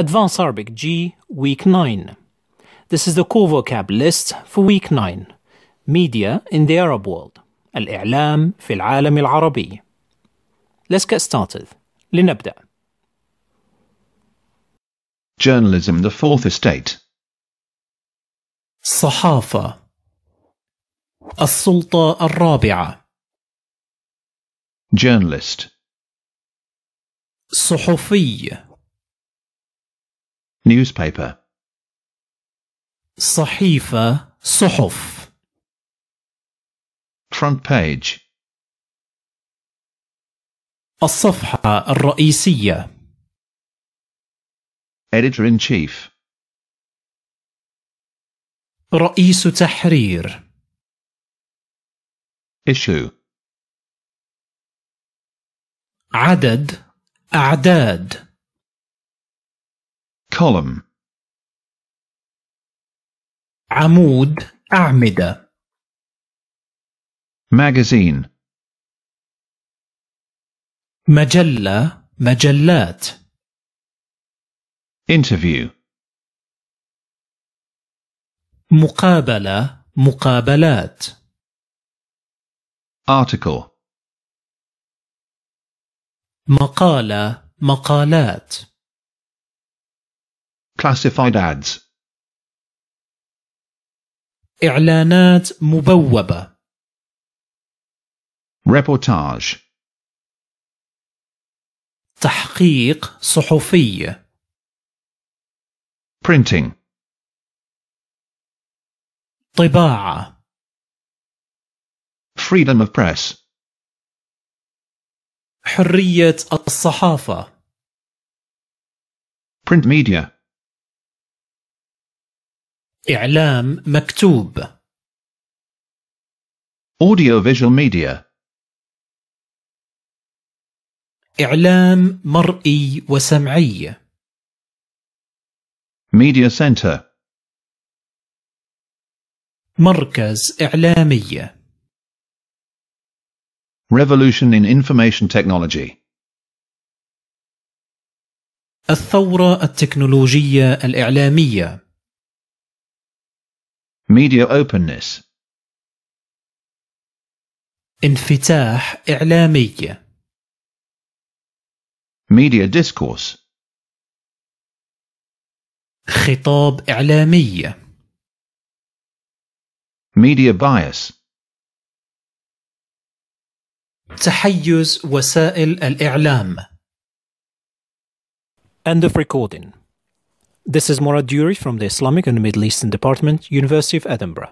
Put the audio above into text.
Advanced Arabic G, Week 9. This is the core vocab list for Week 9. Media in the Arab world. al-alam al-arabi. Let's get started. لنبدأ. Journalism the Fourth Estate. الصحافة السلطة الرابعة Journalist صحفي newspaper صحيفة صحف front page الصفحة الرئيسية editor-in-chief رئيس تحرير issue عدد أعداد column عمود أعمدة magazine مجلة مجلات interview مقابلة مقابلات article مقالة مقالات Classified ads إعلانات مبوبة reportage تحقيق صحفي printing طباعة freedom of press حرية الصحافة print media إعلام مكتوب Audiovisual media إعلام مرئي وسمعي Media Center مركز إعلامي Revolution in Information Technology الثورة التكنولوجية الإعلامية Media openness انفتاح إعلامي Media discourse خطاب إعلامي Media bias تحيز وسائل الإعلام End of recording this is Mora Duri from the Islamic and Middle Eastern Department, University of Edinburgh.